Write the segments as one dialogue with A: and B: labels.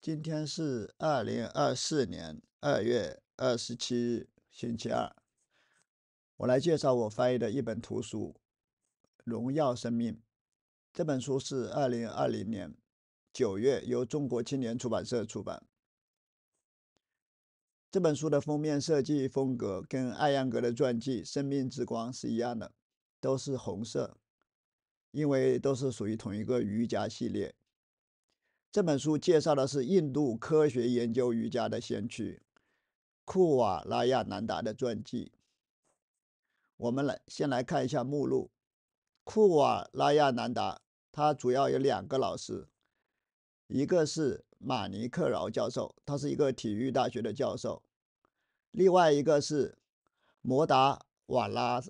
A: 今天是二零二四年二月二十七日，星期二。我来介绍我翻译的一本图书《荣耀生命》。这本书是二零二零年九月由中国青年出版社出版。这本书的封面设计风格跟艾扬格的传记《生命之光》是一样的，都是红色，因为都是属于同一个瑜伽系列。这本书介绍的是印度科学研究瑜伽的先驱库瓦拉亚南达的传记。我们来先来看一下目录。库瓦拉亚南达他主要有两个老师，一个是马尼克饶教授，他是一个体育大学的教授；另外一个是摩达瓦拉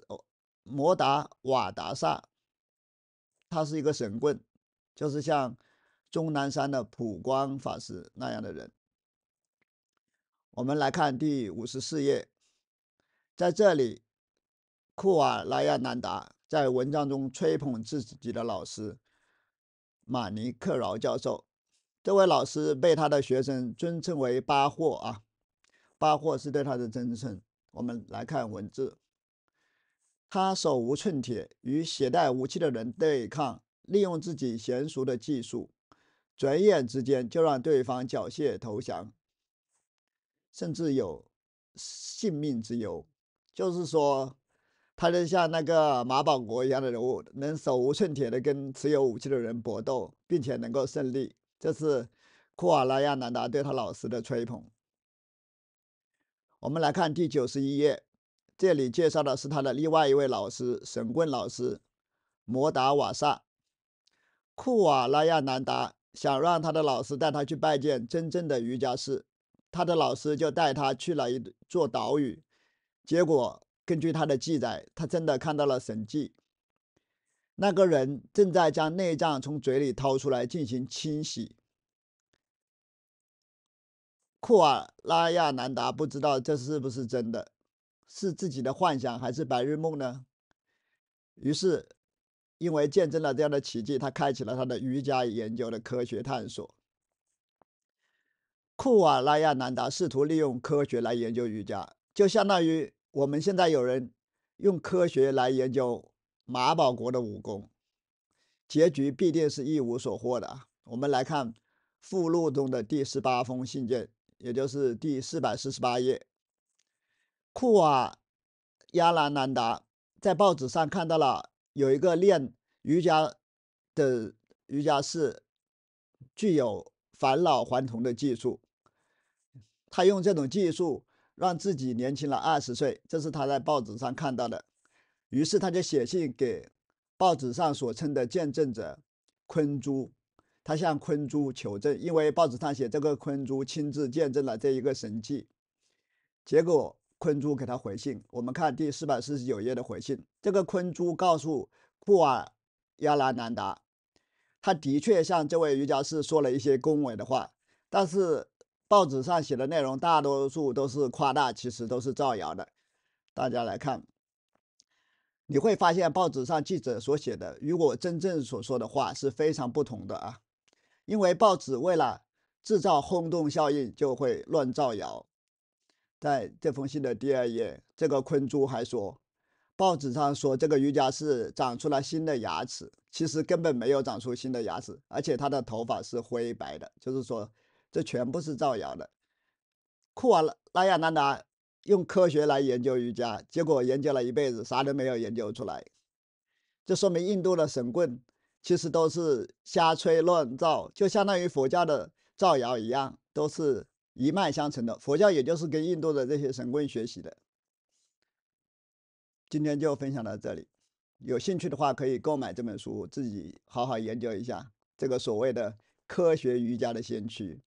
A: 摩达瓦达萨，他是一个神棍，就是像。终南山的普光法师那样的人。我们来看第五十四页，在这里，库瓦拉亚南达在文章中吹捧自己的老师马尼克饶教授。这位老师被他的学生尊称为巴霍啊，巴霍是对他的尊称。我们来看文字，他手无寸铁，与携带武器的人对抗，利用自己娴熟的技术。转眼之间就让对方缴械投降，甚至有性命之忧。就是说，他就像那个马保国一样的人物，能手无寸铁的跟持有武器的人搏斗，并且能够胜利。这是库瓦拉亚南达对他老师的吹捧。我们来看第九十一页，这里介绍的是他的另外一位老师——神棍老师摩达瓦萨。库瓦拉亚南达。想让他的老师带他去拜见真正的瑜伽师，他的老师就带他去了一座岛屿。结果根据他的记载，他真的看到了神迹。那个人正在将内脏从嘴里掏出来进行清洗。库尔拉亚南达不知道这是不是真的，是自己的幻想还是白日梦呢？于是。因为见证了这样的奇迹，他开启了他的瑜伽研究的科学探索。库瓦拉亚南达试图利用科学来研究瑜伽，就相当于我们现在有人用科学来研究马保国的武功，结局必定是一无所获的。我们来看附录中的第十八封信件，也就是第四百四十八页。库瓦亚拉南达在报纸上看到了。有一个练瑜伽的瑜伽师，具有返老还童的技术。他用这种技术让自己年轻了二十岁，这是他在报纸上看到的。于是他就写信给报纸上所称的见证者昆珠，他向昆珠求证，因为报纸上写这个昆珠亲自见证了这一个神迹。结果。昆珠给他回信，我们看第四百四十九页的回信。这个昆珠告诉库尔亚拉南达，他的确向这位瑜伽士说了一些恭维的话，但是报纸上写的内容大多数都是夸大，其实都是造谣的。大家来看，你会发现报纸上记者所写的，与我真正所说的话是非常不同的啊！因为报纸为了制造轰动效应，就会乱造谣。在这封信的第二页，这个昆珠还说，报纸上说这个瑜伽是长出了新的牙齿，其实根本没有长出新的牙齿，而且他的头发是灰白的，就是说这全部是造谣的。库瓦拉亚南达用科学来研究瑜伽，结果研究了一辈子，啥都没有研究出来，这说明印度的神棍其实都是瞎吹乱造，就相当于佛教的造谣一样，都是。一脉相承的佛教，也就是跟印度的这些神棍学习的。今天就分享到这里，有兴趣的话可以购买这本书，自己好好研究一下这个所谓的科学瑜伽的先驱。